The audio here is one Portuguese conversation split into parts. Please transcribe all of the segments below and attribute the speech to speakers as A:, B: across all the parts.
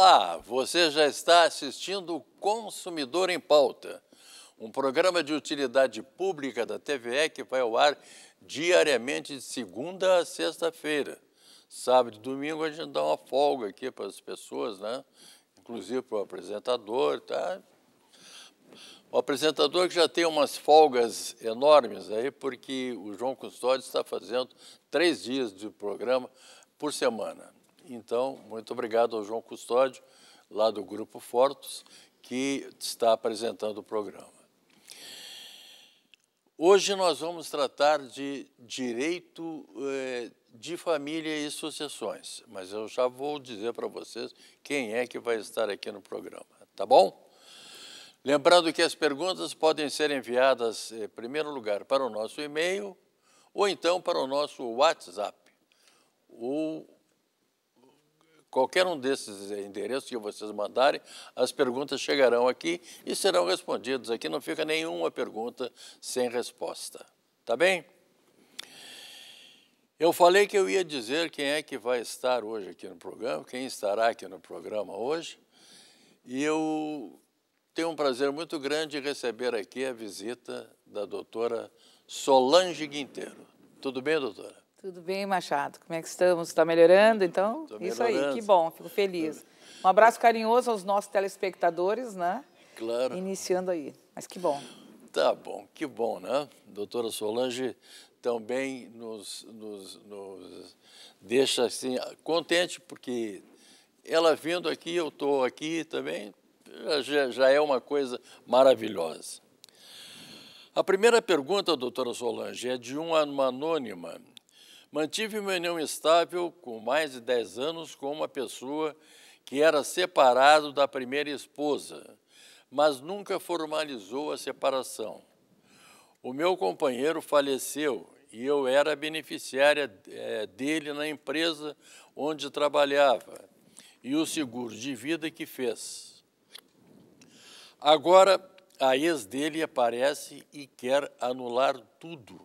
A: Olá, você já está assistindo o Consumidor em Pauta, um programa de utilidade pública da TVE que vai ao ar diariamente de segunda a sexta-feira. Sábado e domingo a gente dá uma folga aqui para as pessoas, né? Inclusive para o apresentador, tá? O apresentador que já tem umas folgas enormes aí, porque o João Custódio está fazendo três dias de programa por semana. Então, muito obrigado ao João Custódio, lá do Grupo Fortos, que está apresentando o programa. Hoje nós vamos tratar de direito eh, de família e sucessões, mas eu já vou dizer para vocês quem é que vai estar aqui no programa, tá bom? Lembrando que as perguntas podem ser enviadas, eh, em primeiro lugar, para o nosso e-mail ou então para o nosso WhatsApp. O qualquer um desses endereços que vocês mandarem, as perguntas chegarão aqui e serão respondidas. Aqui não fica nenhuma pergunta sem resposta. Tá bem? Eu falei que eu ia dizer quem é que vai estar hoje aqui no programa, quem estará aqui no programa hoje. E eu tenho um prazer muito grande de receber aqui a visita da doutora Solange Guinteiro. Tudo bem, doutora?
B: Tudo bem, Machado? Como é que estamos? Está melhorando? Então, Tô isso aí, que bom, fico feliz. Um abraço carinhoso aos nossos telespectadores, né? Claro. Iniciando aí, mas que bom.
A: Tá bom, que bom, né? Doutora Solange também nos, nos, nos deixa assim contente, porque ela vindo aqui, eu estou aqui também, já, já é uma coisa maravilhosa. A primeira pergunta, doutora Solange, é de uma, uma anônima Mantive uma união estável com mais de 10 anos com uma pessoa que era separado da primeira esposa, mas nunca formalizou a separação. O meu companheiro faleceu e eu era beneficiária eh, dele na empresa onde trabalhava e o seguro de vida que fez. Agora, a ex dele aparece e quer anular tudo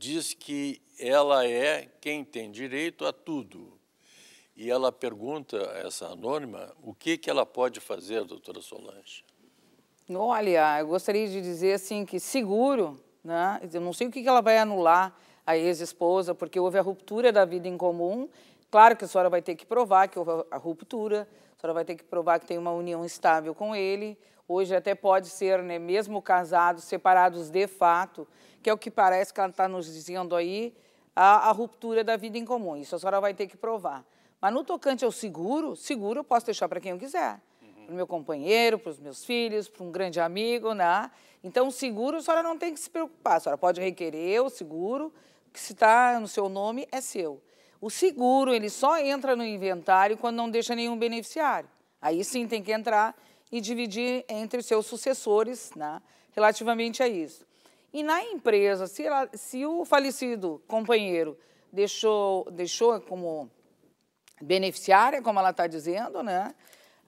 A: diz que ela é quem tem direito a tudo. E ela pergunta, essa anônima, o que, que ela pode fazer, doutora Solange?
B: Olha, eu gostaria de dizer assim que seguro, né? Eu não sei o que, que ela vai anular a ex-esposa, porque houve a ruptura da vida em comum. Claro que a senhora vai ter que provar que houve a ruptura, a senhora vai ter que provar que tem uma união estável com ele, hoje até pode ser, né, mesmo casados, separados de fato, que é o que parece que ela está nos dizendo aí, a, a, ruptura da vida em comum. Isso a senhora vai ter que provar. Mas no tocante ao seguro, seguro eu posso deixar para quem eu quiser. Uhum. Para o meu companheiro, para os meus filhos, para um grande amigo, né? Então, seguro a senhora não tem que se preocupar. A senhora pode requerer o seguro, que se está no seu nome, é seu. O seguro, ele só entra no inventário quando não deixa nenhum beneficiário. Aí sim tem que entrar e dividir entre seus sucessores né, relativamente a isso. E na empresa, se, ela, se o falecido companheiro deixou, deixou como beneficiária, como ela está dizendo, né,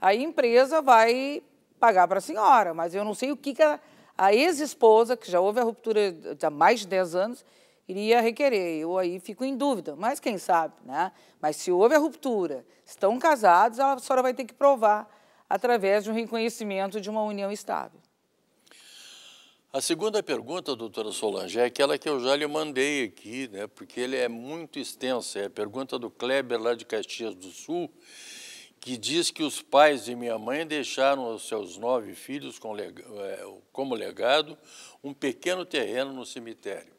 B: a empresa vai pagar para a senhora, mas eu não sei o que, que a, a ex-esposa, que já houve a ruptura há mais de 10 anos, iria requerer. Eu aí fico em dúvida, mas quem sabe, né? Mas se houve a ruptura, estão casados, a senhora vai ter que provar através de um reconhecimento de uma união estável.
A: A segunda pergunta, doutora Solange, é aquela que eu já lhe mandei aqui, né, porque ele é muito extensa. É a pergunta do Kleber, lá de Caxias do Sul, que diz que os pais de minha mãe deixaram aos seus nove filhos é, como legado um pequeno terreno no cemitério.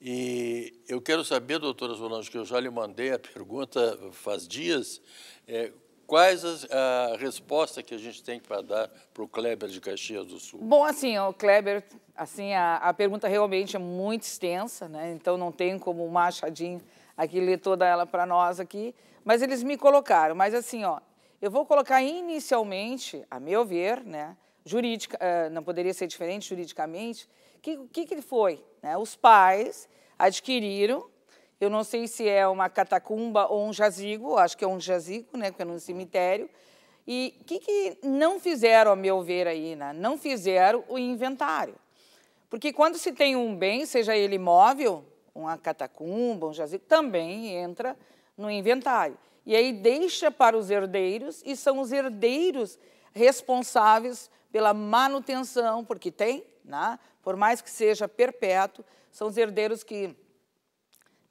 A: E eu quero saber, doutora Solange, que eu já lhe mandei a pergunta faz dias, é, quais as, a resposta que a gente tem para dar para o Kleber de Caxias do Sul? Bom,
B: assim, o Kleber, assim, a, a pergunta realmente é muito extensa, né? então não tem como o Machadinho aqui ler toda ela para nós aqui, mas eles me colocaram, mas assim, ó, eu vou colocar inicialmente, a meu ver, né, jurídica, eh, não poderia ser diferente juridicamente, o que, que, que foi? Né? Os pais adquiriram eu não sei se é uma catacumba ou um jazigo, acho que é um jazigo, né, porque é num cemitério. E o que, que não fizeram, a meu ver, aí? Né? Não fizeram o inventário. Porque quando se tem um bem, seja ele móvel, uma catacumba, um jazigo, também entra no inventário. E aí deixa para os herdeiros, e são os herdeiros responsáveis pela manutenção, porque tem, né? por mais que seja perpétuo, são os herdeiros que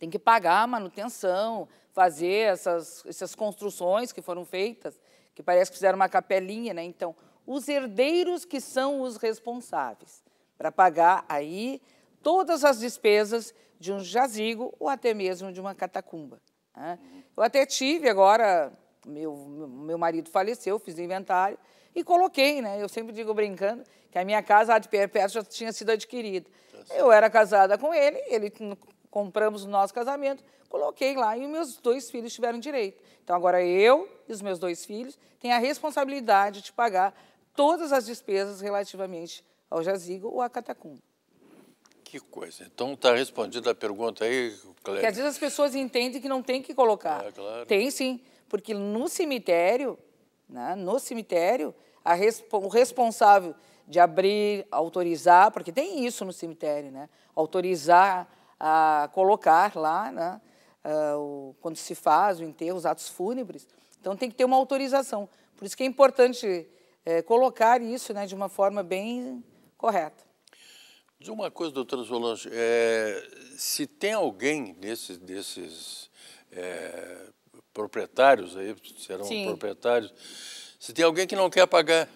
B: tem que pagar a manutenção, fazer essas, essas construções que foram feitas, que parece que fizeram uma capelinha, né? Então, os herdeiros que são os responsáveis para pagar aí todas as despesas de um jazigo ou até mesmo de uma catacumba. Né? Eu até tive agora, meu, meu marido faleceu, fiz inventário e coloquei, né? Eu sempre digo brincando que a minha casa de perpétua já tinha sido adquirida. Tá Eu era casada com ele, ele compramos o nosso casamento, coloquei lá e meus dois filhos tiveram direito. Então agora eu e os meus dois filhos têm a responsabilidade de pagar todas as despesas relativamente ao jazigo ou à catacumba.
A: Que coisa. Então está respondida a pergunta aí, Cléber. Porque às vezes
B: as pessoas entendem que não tem que colocar. É, claro. Tem sim, porque no cemitério, né, no cemitério, resp o responsável de abrir, autorizar, porque tem isso no cemitério, né? Autorizar a colocar lá, né, é, o, quando se faz o enterro, os atos fúnebres. Então tem que ter uma autorização. Por isso que é importante é, colocar isso né, de uma forma bem correta.
A: Diz uma coisa, doutora Solange, é, se tem alguém desses, desses é, proprietários, aí serão Sim. proprietários, se tem alguém que não quer pagar,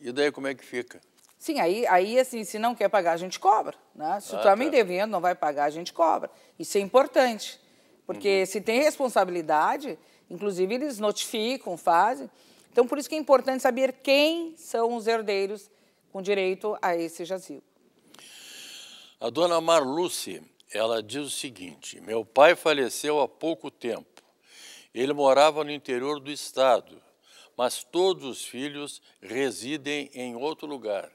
A: e daí como é que fica?
B: Sim, aí, aí assim, se não quer pagar, a gente cobra. Né? Se ah, tu tá me ah, tá. devendo, não vai pagar, a gente cobra. Isso é importante, porque uhum. se tem responsabilidade, inclusive eles notificam, fazem. Então, por isso que é importante saber quem são os herdeiros com direito a esse jazigo.
A: A dona Marluce, ela diz o seguinte, meu pai faleceu há pouco tempo. Ele morava no interior do estado, mas todos os filhos residem em outro lugar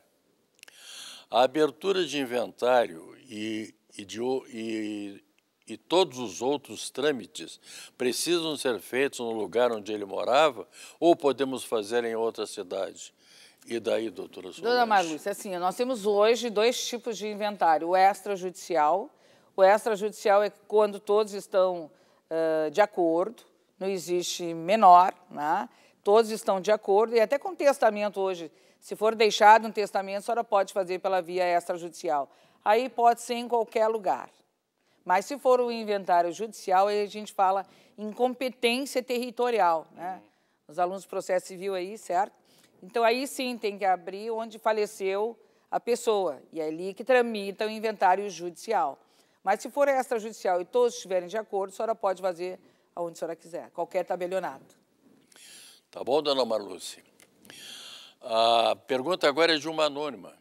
A: a abertura de inventário e, e, de, e, e todos os outros trâmites precisam ser feitos no lugar onde ele morava ou podemos fazer em outra cidade? E daí, doutora Solange? Dona
B: Marlúcia, assim, nós temos hoje dois tipos de inventário, o extrajudicial. O extrajudicial é quando todos estão uh, de acordo, não existe menor, né? todos estão de acordo, e até com o testamento hoje, se for deixado um testamento, a senhora pode fazer pela via extrajudicial. Aí pode ser em qualquer lugar. Mas se for o inventário judicial, aí a gente fala em competência territorial, né? Os alunos do processo civil aí, certo? Então aí sim tem que abrir onde faleceu a pessoa, e é ali que tramita o inventário judicial. Mas se for extrajudicial e todos estiverem de acordo, a senhora pode fazer aonde a senhora quiser, qualquer tabelionato.
A: Tá bom, dona Marluce? A pergunta agora é de uma anônima.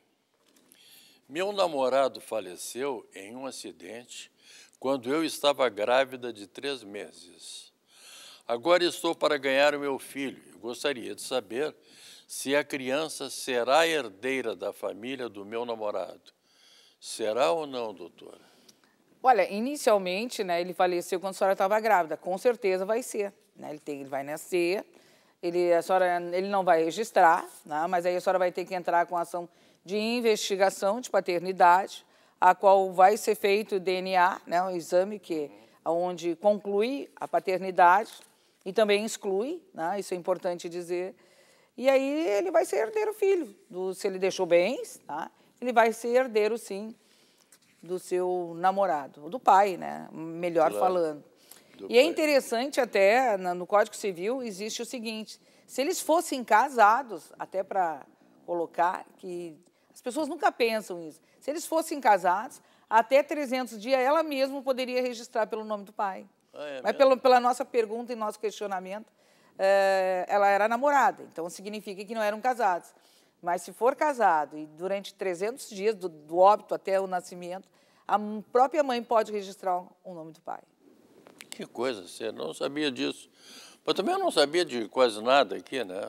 A: Meu namorado faleceu em um acidente quando eu estava grávida de três meses. Agora estou para ganhar o meu filho gostaria de saber se a criança será herdeira da família do meu namorado. Será ou não, doutora?
B: Olha, inicialmente, né, ele faleceu quando a senhora estava grávida. Com certeza vai ser. Né? Ele, tem, ele vai nascer, ele, a senhora, ele não vai registrar, né? mas aí a senhora vai ter que entrar com ação de investigação de paternidade, a qual vai ser feito o DNA, né? um exame que onde conclui a paternidade e também exclui, né? isso é importante dizer. E aí ele vai ser herdeiro filho, do, se ele deixou bens, tá? ele vai ser herdeiro, sim, do seu namorado, do pai, né? melhor claro. falando e é interessante até, no Código Civil, existe o seguinte, se eles fossem casados, até para colocar que as pessoas nunca pensam isso, se eles fossem casados, até 300 dias ela mesma poderia registrar pelo nome do pai. Ah, é Mas pela nossa pergunta e nosso questionamento, é, ela era namorada, então significa que não eram casados. Mas se for casado e durante 300 dias, do, do óbito até o nascimento, a própria mãe pode registrar o nome do pai.
A: Que coisa, você não sabia disso. Mas também eu não sabia de quase nada aqui, né?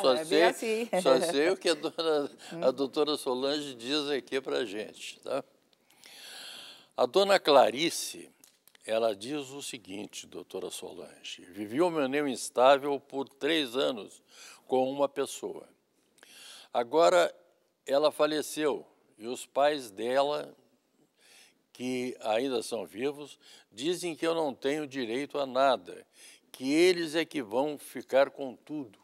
A: só, é sei, assim. só sei o que a, dona, a doutora Solange diz aqui para a gente. Tá? A dona Clarice, ela diz o seguinte, doutora Solange, vivi meu união instável por três anos com uma pessoa. Agora ela faleceu e os pais dela que ainda são vivos, dizem que eu não tenho direito a nada, que eles é que vão ficar com tudo.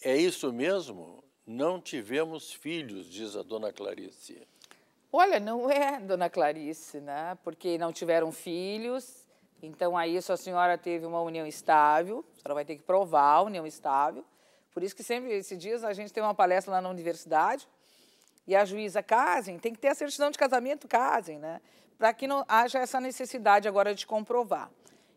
A: É isso mesmo? Não tivemos filhos, diz a dona Clarice.
B: Olha, não é, dona Clarice, né? Porque não tiveram filhos, então aí sua senhora teve uma união estável, a senhora vai ter que provar a união estável. Por isso que sempre esses dias a gente tem uma palestra lá na universidade, e a juíza casem, tem que ter a certidão de casamento, casem, né? Para que não haja essa necessidade agora de comprovar.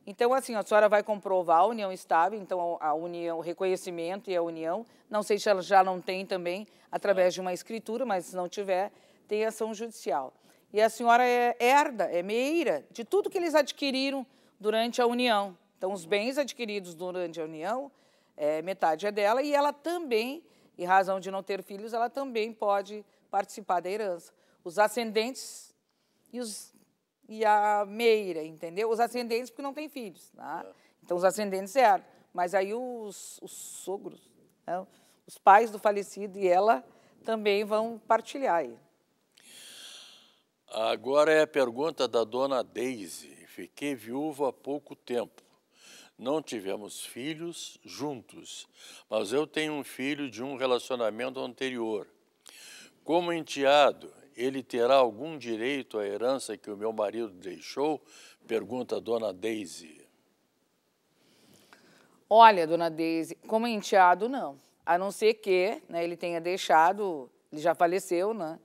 B: Então, assim, a senhora vai comprovar a união estável, então a união, o reconhecimento e a união. Não sei se ela já não tem também, através de uma escritura, mas se não tiver, tem ação judicial. E a senhora é herda, é meira de tudo que eles adquiriram durante a união. Então, os bens adquiridos durante a união, é, metade é dela, e ela também, em razão de não ter filhos, ela também pode participar da herança. Os ascendentes e, os, e a meira, entendeu? Os ascendentes porque não tem filhos, tá? é. Então, os ascendentes eram. Mas aí os, os sogros, né? os pais do falecido e ela também vão partilhar aí.
A: Agora é a pergunta da dona Daisy. Fiquei viúva há pouco tempo. Não tivemos filhos juntos, mas eu tenho um filho de um relacionamento anterior. Como enteado, ele terá algum direito à herança que o meu marido deixou? Pergunta a dona Daisy.
B: Olha, dona Daisy, como enteado, não. A não ser que né, ele tenha deixado, ele já faleceu, né?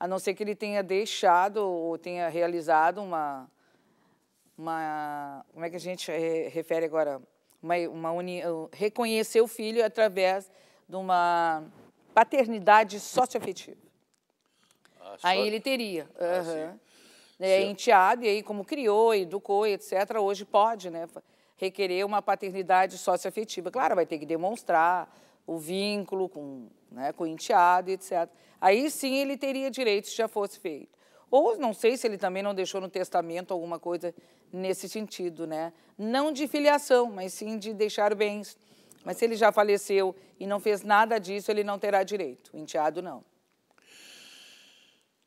B: A não ser que ele tenha deixado ou tenha realizado uma. uma como é que a gente refere agora? Uma, uma uni, reconhecer o filho através de uma paternidade socioafetiva. Ah, aí ele teria. Ah, É, enteado, e aí como criou, educou, etc., hoje pode né, requerer uma paternidade socioafetiva. Claro, vai ter que demonstrar o vínculo com, né, com o enteado, etc. Aí sim ele teria direito se já fosse feito. Ou não sei se ele também não deixou no testamento alguma coisa nesse sentido, né? Não de filiação, mas sim de deixar bens. Mas se ele já faleceu e não fez nada disso, ele não terá direito. O enteado não.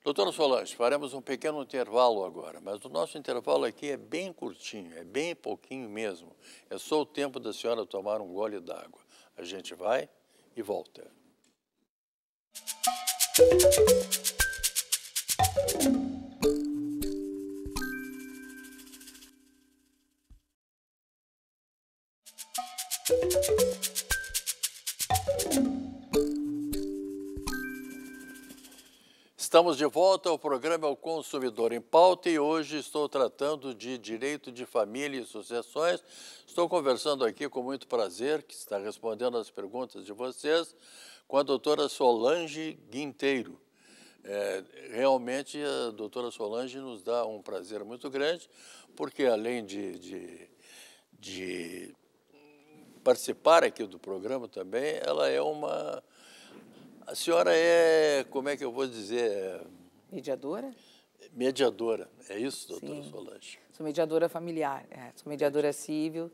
A: Doutora Solange, faremos um pequeno intervalo agora, mas o nosso intervalo aqui é bem curtinho, é bem pouquinho mesmo. É só o tempo da senhora tomar um gole d'água. A gente vai e volta. Música Estamos de volta ao programa O Consumidor em Pauta e hoje estou tratando de direito de família e sucessões. Estou conversando aqui com muito prazer, que está respondendo às perguntas de vocês, com a doutora Solange Guinteiro. É, realmente, a doutora Solange nos dá um prazer muito grande, porque além de, de, de participar aqui do programa também, ela é uma. A senhora é, como é que eu vou dizer?
B: Mediadora?
A: Mediadora, é isso, doutora Sim. Solange?
B: Sou mediadora familiar, é. sou mediadora civil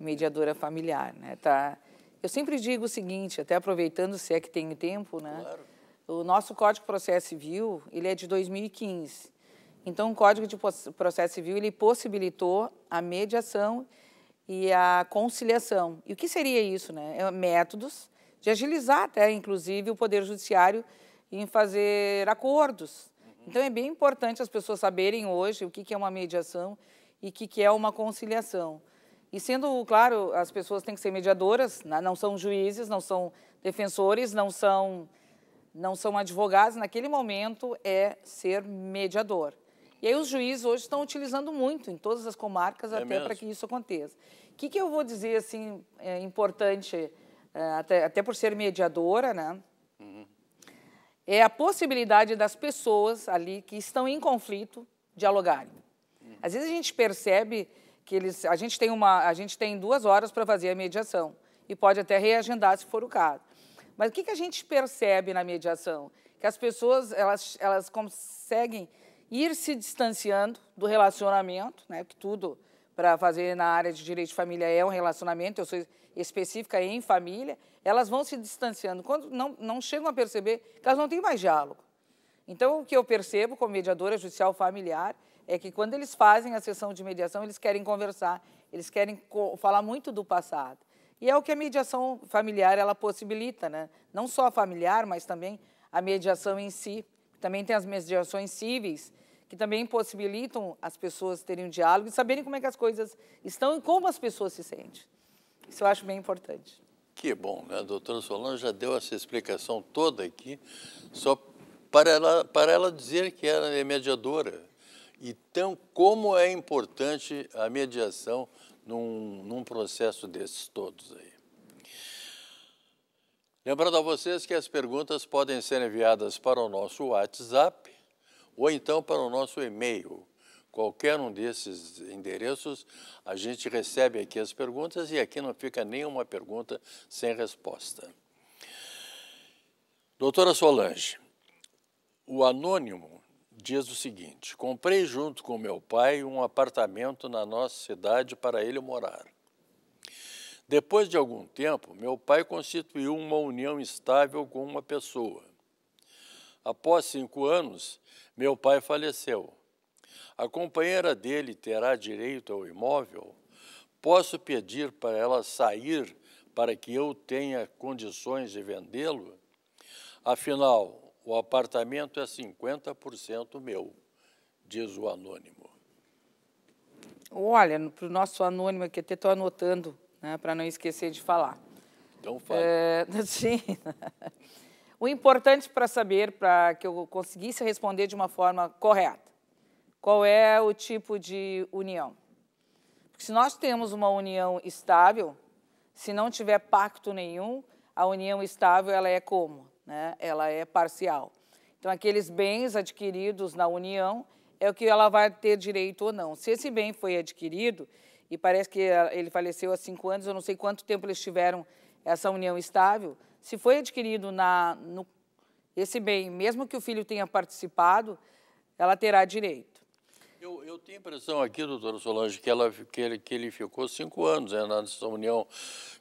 B: e mediadora familiar. Né? Tá, eu sempre digo o seguinte, até aproveitando, se é que tem tempo, né? Claro. O nosso Código de Processo Civil, ele é de 2015. Então, o Código de Processo Civil, ele possibilitou a mediação e a conciliação. E o que seria isso? Né? É métodos de agilizar até, inclusive, o Poder Judiciário em fazer acordos. Então, é bem importante as pessoas saberem hoje o que é uma mediação e o que é uma conciliação. E sendo, claro, as pessoas têm que ser mediadoras, né? não são juízes, não são defensores, não são, não são advogados. Naquele momento é ser mediador. E aí os juízes hoje estão utilizando muito em todas as comarcas é até para que isso aconteça. O que, que, eu vou dizer assim é importante, é, até, até por ser mediadora, né? Uhum. É a possibilidade das pessoas ali que estão em conflito dialogarem. Uhum. Às vezes a gente percebe que eles, a gente tem uma, a gente tem duas horas para fazer a mediação e pode até reagendar se for o caso. Mas o que, que a gente percebe na mediação? Que as pessoas elas, elas conseguem ir se distanciando do relacionamento, né? Que tudo para fazer na área de direito de família é um relacionamento, eu sou específica em família, elas vão se distanciando. Quando não, não chegam a perceber que elas não têm mais diálogo. Então, o que eu percebo como mediadora judicial familiar é que quando eles fazem a sessão de mediação, eles querem conversar, eles querem co falar muito do passado. E é o que a mediação familiar ela possibilita, né? não só familiar, mas também a mediação em si. Também tem as mediações cíveis, que também possibilitam as pessoas terem um diálogo e saberem como é que as coisas estão e como as pessoas se sentem. Isso eu acho bem importante.
A: Que bom, né? A doutora Solange já deu essa explicação toda aqui, só para ela, para ela dizer que ela é mediadora. Então, como é importante a mediação num, num processo desses todos aí? Lembrando a vocês que as perguntas podem ser enviadas para o nosso WhatsApp ou então para o nosso e-mail. Qualquer um desses endereços, a gente recebe aqui as perguntas e aqui não fica nenhuma pergunta sem resposta. Doutora Solange, o anônimo diz o seguinte: comprei junto com meu pai um apartamento na nossa cidade para ele morar. Depois de algum tempo, meu pai constituiu uma união estável com uma pessoa. Após cinco anos, meu pai faleceu. A companheira dele terá direito ao imóvel? Posso pedir para ela sair para que eu tenha condições de vendê-lo? Afinal, o apartamento é 50% meu, diz o anônimo.
B: Olha, para o nosso anônimo aqui, até estou anotando né, para não esquecer de falar. Então fala. É, O importante para saber, para que eu conseguisse responder de uma forma correta, qual é o tipo de união? Porque se nós temos uma união estável, se não tiver pacto nenhum, a união estável ela é como? Né? Ela é parcial. Então, aqueles bens adquiridos na união é o que ela vai ter direito ou não. Se esse bem foi adquirido e parece que ah, ele faleceu há cinco anos, eu não sei quanto tempo eles tiveram essa união estável, se foi adquirido na, no, esse bem, mesmo que o filho tenha participado, ela terá direito.
A: Eu, eu tenho a impressão aqui, doutora Solange, que, ela, que, ele, que ele ficou cinco anos né, nessa união,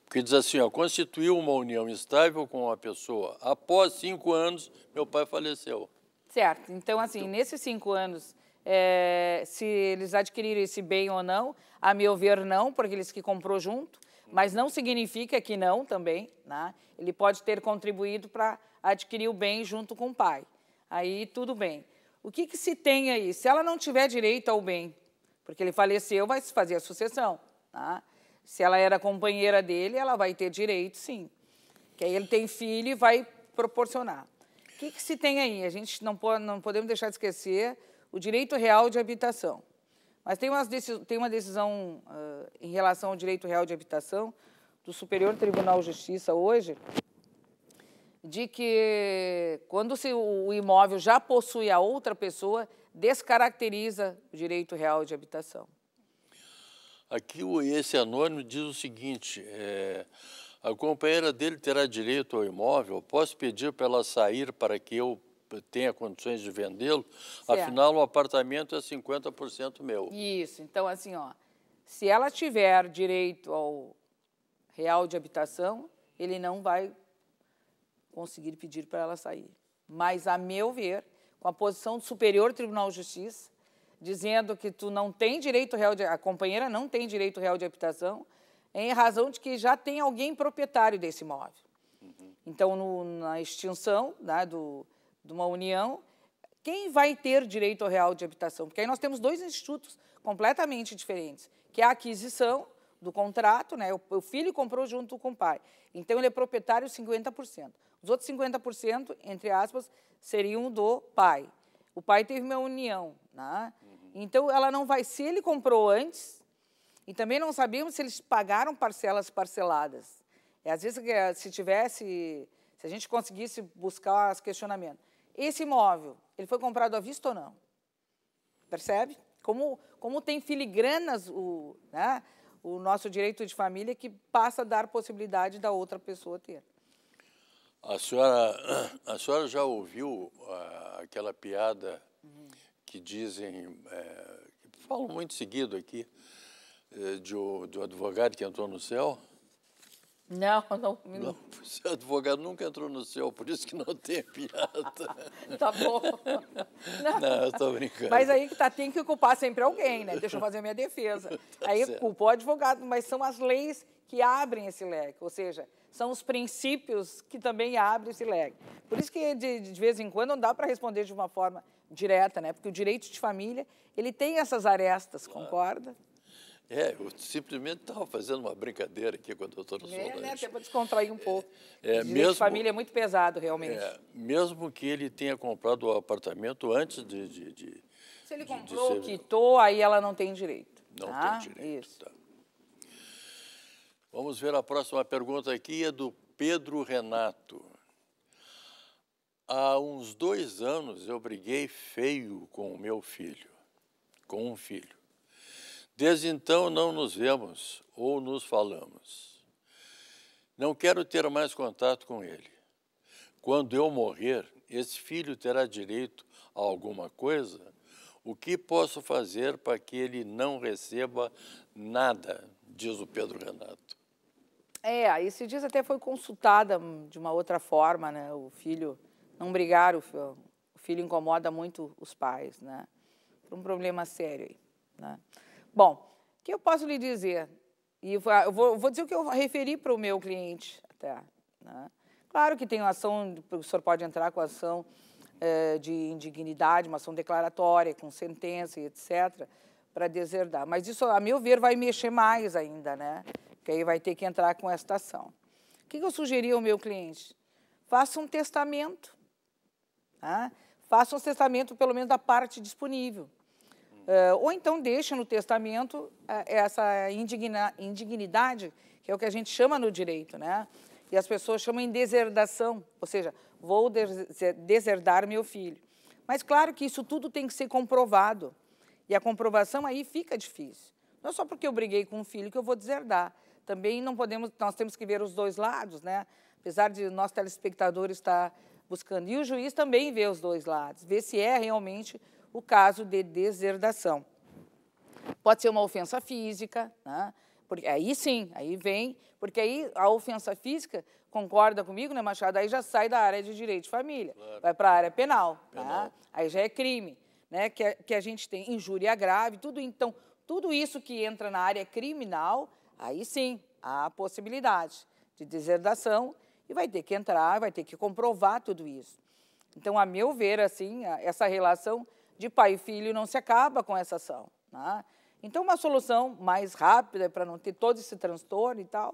A: porque diz assim, ó, constituiu uma união estável com uma pessoa. Após cinco anos, meu pai faleceu.
B: Certo. Então, assim, então... nesses cinco anos é, se eles adquiriram esse bem ou não. A meu ver, não, porque eles que comprou junto, mas não significa que não também. Né? Ele pode ter contribuído para adquirir o bem junto com o pai. Aí tudo bem. O que, que se tem aí? Se ela não tiver direito ao bem, porque ele faleceu, vai se fazer a sucessão. Né? Se ela era companheira dele, ela vai ter direito, sim. Que aí ele tem filho e vai proporcionar. O que, que se tem aí? A gente não, pode, não podemos deixar de esquecer o direito real de habitação. Mas tem, decisões, tem uma decisão uh, em relação ao direito real de habitação do Superior Tribunal de Justiça hoje, de que quando se, o imóvel já possui a outra pessoa, descaracteriza o direito real de habitação.
A: Aqui esse anônimo diz o seguinte, é, a companheira dele terá direito ao imóvel, posso pedir para ela sair para que eu tenha condições de vendê-lo, afinal o apartamento é 50% meu.
B: Isso, então assim, ó, se ela tiver direito ao real de habitação, ele não vai conseguir pedir para ela sair. Mas, a meu ver, com a posição do Superior Tribunal de Justiça, dizendo que tu não tem direito real de, a companheira não tem direito real de habitação, em razão de que já tem alguém proprietário desse imóvel. Uhum. Então, no, na extinção né, do, de uma união, quem vai ter direito ao real de habitação? Porque aí nós temos dois institutos completamente diferentes, que é a aquisição do contrato, né? o filho comprou junto com o pai, então ele é proprietário 50%. Os outros 50%, entre aspas, seriam do pai. O pai teve uma união, né? então ela não vai, se ele comprou antes, e também não sabíamos se eles pagaram parcelas parceladas. É, às vezes, se tivesse, se a gente conseguisse buscar os questionamentos, esse imóvel, ele foi comprado à vista ou não? Percebe? Como, como tem filigranas o, né, o nosso direito de família que passa a dar possibilidade da outra pessoa ter.
A: A senhora, a senhora já ouviu ah, aquela piada uhum. que dizem, é, muito seguido aqui, eh, de, de um advogado que entrou no céu?
B: Não, não. não
A: seu advogado nunca entrou no céu, por isso que não tem piada. tá bom. Não, não eu estou brincando. Mas
B: aí tá, tem que culpar sempre alguém, né? Deixa eu fazer a minha defesa. Tá aí certo. culpou o advogado, mas são as leis que abrem esse leque, ou seja, são os princípios que também abrem esse leque. Por isso que de, de vez em quando não dá para responder de uma forma direta, né? Porque o direito de família, ele tem essas arestas, claro. concorda?
A: É, eu simplesmente estava fazendo uma brincadeira aqui com a doutora Solange. É, né?
B: Até para descontrair um pouco. É, é mesmo, de família é muito pesado, realmente. É,
A: mesmo que ele tenha comprado o apartamento antes de... de, de
B: Se ele de, comprou, ser... quitou, aí ela não tem direito. Não tá? tem direito, Isso. Tá.
A: Vamos ver a próxima pergunta aqui, é do Pedro Renato. Há uns dois anos eu briguei feio com o meu filho, com um filho. Desde então não nos vemos ou nos falamos. Não quero ter mais contato com ele. Quando eu morrer, esse filho terá direito a alguma coisa? O que posso fazer para que ele não receba nada? Diz o Pedro Renato.
B: É, aí se diz até foi consultada de uma outra forma, né? O filho não brigar, o filho, o filho incomoda muito os pais, né? Um problema sério aí, né? Bom, o que eu posso lhe dizer? E eu vou, vou dizer o que eu referi para o meu cliente até. Né? Claro que tem uma ação, o senhor pode entrar com ação é, de indignidade, uma ação declaratória, com sentença e etc., para deserdar. Mas isso, a meu ver, vai mexer mais ainda, né? Que aí vai ter que entrar com esta ação. O que eu sugeri ao meu cliente? Faça um testamento. Né? Faça um testamento, pelo menos, da parte disponível. Uh, ou então deixa no testamento uh, essa indigna, indignidade, que é o que a gente chama no direito, né? E as pessoas chamam em deserdação, ou seja, vou deserdar meu filho. Mas claro que isso tudo tem que ser comprovado. E a comprovação aí fica difícil. Não é só porque eu briguei com o filho que eu vou deserdar. Também não podemos, nós temos que ver os dois lados, né? Apesar de nós telespectadores estar buscando. E o juiz também vê os dois lados, vê se é realmente o caso de deserdação. Pode ser uma ofensa física, né? porque aí sim, aí vem, porque aí a ofensa física, concorda comigo, né, Machado? Aí já sai da área de direito de família, claro. vai para a área penal, né? penal. Tá? aí já é crime, né? Que, a, é, que a gente tem injúria grave, tudo então, tudo isso que entra na área criminal, aí sim há a possibilidade de deserdação e vai ter que entrar, vai ter que comprovar tudo isso. Então, a meu ver, assim, essa relação de pai e filho não se acaba com essa ação. Né? Então, uma solução mais rápida para não ter todo esse transtorno e tal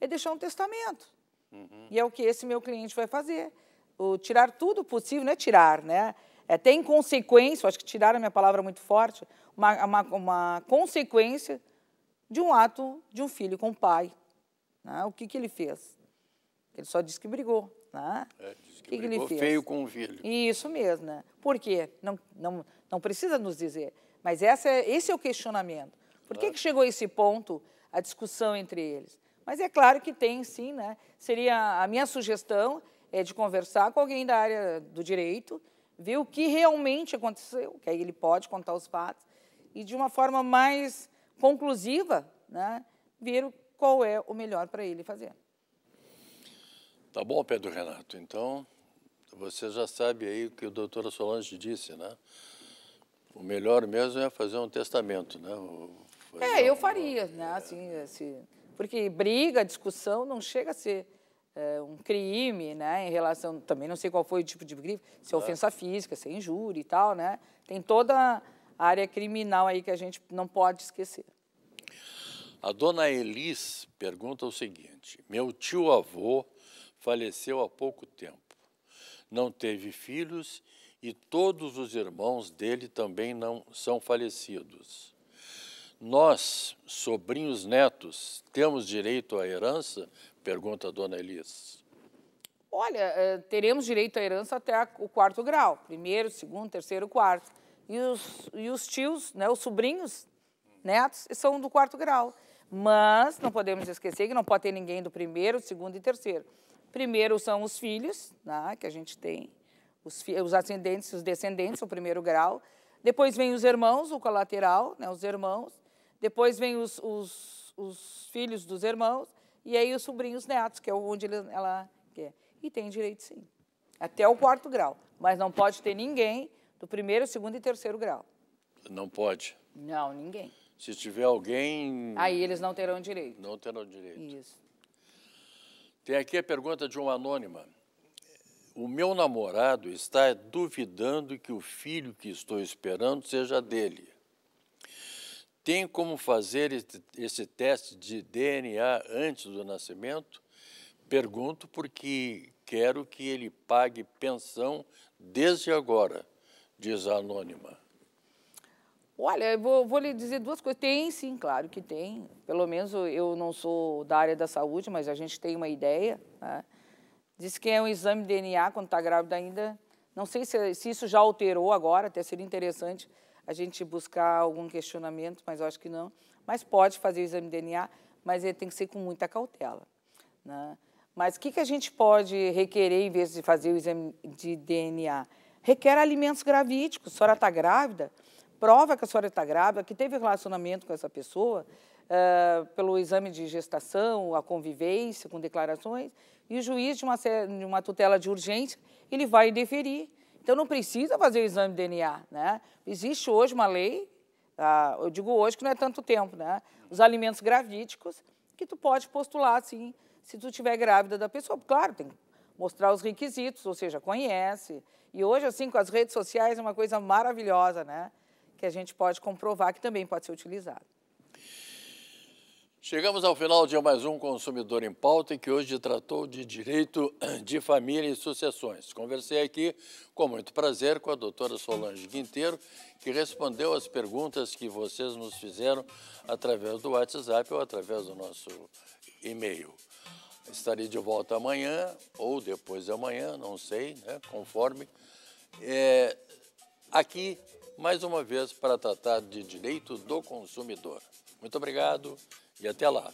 B: é deixar um testamento. Uhum. E é o que esse meu cliente vai fazer. O tirar tudo possível, não é tirar, né? É ter em consequência, acho que tirar é minha palavra muito forte, uma, uma, uma consequência de um ato de um filho com o pai. Né? O que, que ele fez? Ele só disse que brigou. Né? É, disse que, que, brigou que feio com o filho. Isso mesmo. Né? Por quê? Não, não, não precisa nos dizer. Mas essa é, esse é o questionamento. Por que, claro. que chegou a esse ponto a discussão entre eles? Mas é claro que tem, sim. Né? Seria a minha sugestão é de conversar com alguém da área do direito, ver o que realmente aconteceu, que aí ele pode contar os fatos, e de uma forma mais conclusiva, né, ver qual é o melhor para ele fazer.
A: Tá bom, Pedro Renato. Então, você já sabe aí o que o doutor Solange disse, né? O melhor mesmo é fazer um testamento, né? é, eu
B: faria, uma... né? Assim, assim, porque briga, discussão, não chega a ser é, um crime, né? Em relação, também não sei qual foi o tipo de briga, se é tá. ofensa física, se é injúria e tal, né? Tem toda a área criminal aí que a gente não pode esquecer.
A: A dona Elis pergunta o seguinte: meu tio avô faleceu há pouco tempo. Não teve filhos e todos os irmãos dele também não são falecidos. Nós, sobrinhos netos, temos direito à herança? Pergunta a dona Elis.
B: Olha, eh, teremos direito à herança até o quarto grau, primeiro, segundo, terceiro, quarto. E os, e os tios, né, os sobrinhos, netos, são do quarto grau. Mas não podemos esquecer que não pode ter ninguém do primeiro, segundo e terceiro. Primeiro são os filhos, né, que a gente tem, os, os ascendentes e os descendentes, o primeiro grau. Depois vem os irmãos, o colateral, né, os irmãos. Depois vem os, os, os, filhos dos irmãos. E aí os sobrinhos netos, que é onde ela quer. E tem direito, sim. Até o quarto grau. Mas não pode ter ninguém do primeiro, segundo e terceiro grau. Não pode? Não, ninguém.
A: Se tiver alguém.
B: Aí eles não terão direito. Não terão direito. Isso.
A: Tem aqui a pergunta de uma anônima. O meu namorado está duvidando que o filho que estou esperando seja dele. Tem como fazer esse teste de DNA antes do nascimento? Pergunto porque quero que ele pague pensão desde agora, diz a anônima.
B: Olha, eu vou, vou lhe dizer duas coisas. Tem sim, claro que tem. Pelo menos eu não sou da área da saúde, mas a gente tem uma ideia. Né? Diz que é um exame de DNA quando está grávida ainda. Não sei se, se, isso já alterou agora, até seria interessante a gente buscar algum questionamento, mas eu acho que não. Mas pode fazer o exame de DNA, mas ele tem que ser com muita cautela. Né? Mas o que, que a gente pode requerer em vez de fazer o exame de DNA? Requer alimentos gravíticos. A senhora está grávida? prova que a senhora está grávida, que teve relacionamento com essa pessoa, uh, pelo exame de gestação, a convivência com declarações, e o juiz de uma, de uma tutela de urgência, ele vai deferir. Então não precisa fazer o exame de DNA, né? Existe hoje uma lei, uh, eu digo hoje que não é tanto tempo, né? Os alimentos gravídicos, que tu pode postular, sim, se tu estiver grávida da pessoa. Claro, tem que mostrar os requisitos, ou seja, conhece. E hoje, assim, com as redes sociais, é uma coisa maravilhosa, né? que a gente pode comprovar que também pode ser utilizado.
A: Chegamos ao final de mais um Consumidor em Pauta, que hoje tratou de direito de família e sucessões. Conversei aqui com muito prazer com a doutora Solange Quinteiro, que respondeu as perguntas que vocês nos fizeram através do WhatsApp ou através do nosso e-mail. Estarei de volta amanhã ou depois de amanhã, não sei, né, conforme. É, aqui mais uma vez para tratar de direito do consumidor. Muito obrigado e até lá.